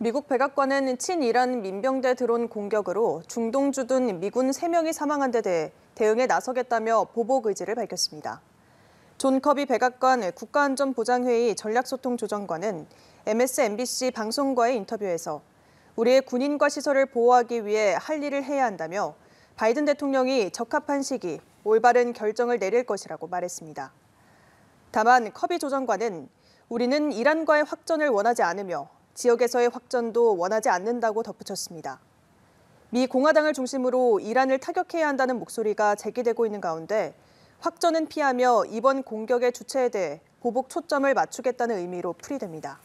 미국 백악관은 친이란 민병대 드론 공격으로 중동 주둔 미군 3명이 사망한 데 대해 대응에 나서겠다며 보복 의지를 밝혔습니다. 존 커비 백악관 국가안전보장회의 전략소통조정관은 MSNBC 방송과의 인터뷰에서 우리의 군인과 시설을 보호하기 위해 할 일을 해야 한다며 바이든 대통령이 적합한 시기, 올바른 결정을 내릴 것이라고 말했습니다. 다만 커비 조정관은 우리는 이란과의 확전을 원하지 않으며 지역에서의 확전도 원하지 않는다고 덧붙였습니다. 미 공화당을 중심으로 이란을 타격해야 한다는 목소리가 제기되고 있는 가운데 확전은 피하며 이번 공격의 주체에 대해 보복 초점을 맞추겠다는 의미로 풀이됩니다.